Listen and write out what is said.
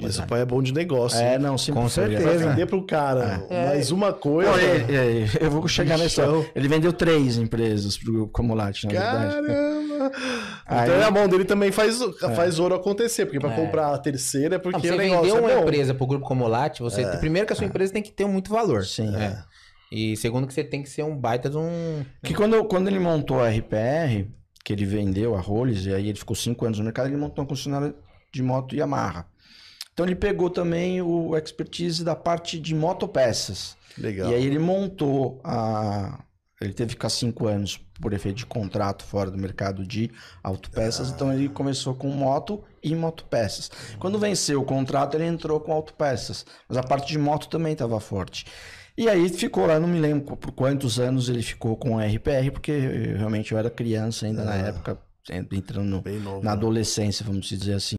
Mas o pai é bom de negócio. É, não, sim, com certeza. Vai vender pro cara é. mais uma coisa. Não, ele, ele, eu vou chegar nessa. Ele vendeu três empresas pro Comulat, na Caramba. verdade. Caramba! Então é a mão dele também faz, é. faz ouro acontecer, porque para é. comprar a terceira é porque não, você vendeu é uma empresa pro grupo Comulat, você é. primeiro que a sua empresa tem que ter muito valor. Sim. E segundo que você tem que ser um baita de um Que quando, quando ele montou a RPR, que ele vendeu a Rolls e aí ele ficou cinco anos no mercado, ele montou uma concessionária de moto Yamaha. Então ele pegou também o expertise da parte de motopeças. Legal. E aí ele montou a. Ele teve que ficar cinco anos por efeito de contrato fora do mercado de autopeças, ah. então ele começou com moto e motopeças. Quando venceu o contrato, ele entrou com autopeças, mas a parte de moto também estava forte. E aí ficou lá, não me lembro por quantos anos ele ficou com a RPR, porque eh, realmente eu era criança ainda ah. na época, entrando no, novo, na né? adolescência, vamos dizer assim.